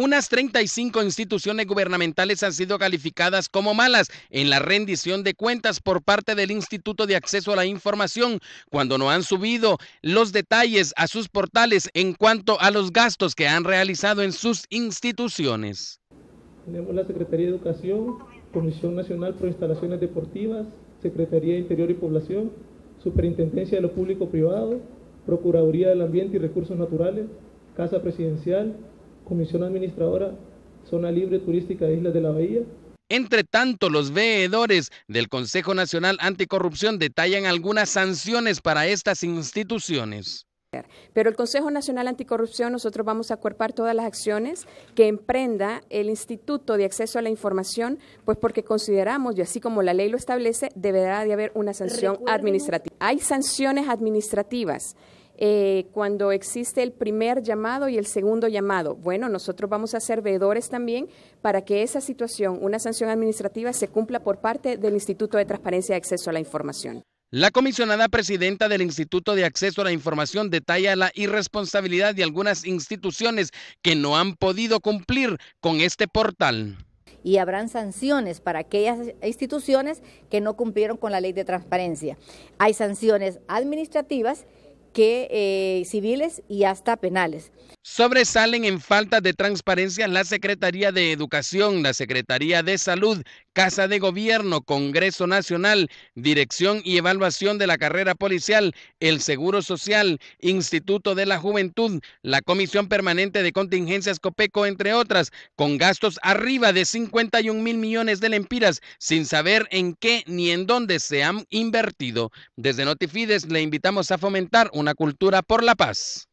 unas 35 instituciones gubernamentales han sido calificadas como malas en la rendición de cuentas por parte del Instituto de Acceso a la Información cuando no han subido los detalles a sus portales en cuanto a los gastos que han realizado en sus instituciones. Tenemos la Secretaría de Educación, Comisión Nacional por Instalaciones Deportivas, Secretaría de Interior y Población, Superintendencia de lo Público Privado, Procuraduría del Ambiente y Recursos Naturales, Casa Presidencial, Comisión Administradora, Zona Libre Turística de Islas de la Bahía. Entre tanto, los veedores del Consejo Nacional Anticorrupción detallan algunas sanciones para estas instituciones. Pero el Consejo Nacional Anticorrupción, nosotros vamos a acuerpar todas las acciones que emprenda el Instituto de Acceso a la Información, pues porque consideramos, y así como la ley lo establece, deberá de haber una sanción administrativa. Hay sanciones administrativas eh, cuando existe el primer llamado y el segundo llamado. Bueno, nosotros vamos a ser veedores también para que esa situación, una sanción administrativa, se cumpla por parte del Instituto de Transparencia y Acceso a la Información. La comisionada presidenta del Instituto de Acceso a la Información detalla la irresponsabilidad de algunas instituciones que no han podido cumplir con este portal y habrán sanciones para aquellas instituciones que no cumplieron con la ley de transparencia. Hay sanciones administrativas que eh, civiles y hasta penales. Sobresalen en falta de transparencia la Secretaría de Educación, la Secretaría de Salud, Casa de Gobierno, Congreso Nacional, Dirección y Evaluación de la Carrera Policial, el Seguro Social, Instituto de la Juventud, la Comisión Permanente de Contingencias Copeco, entre otras, con gastos arriba de 51 mil millones de lempiras, sin saber en qué ni en dónde se han invertido. Desde Notifides le invitamos a fomentar un una cultura por la paz.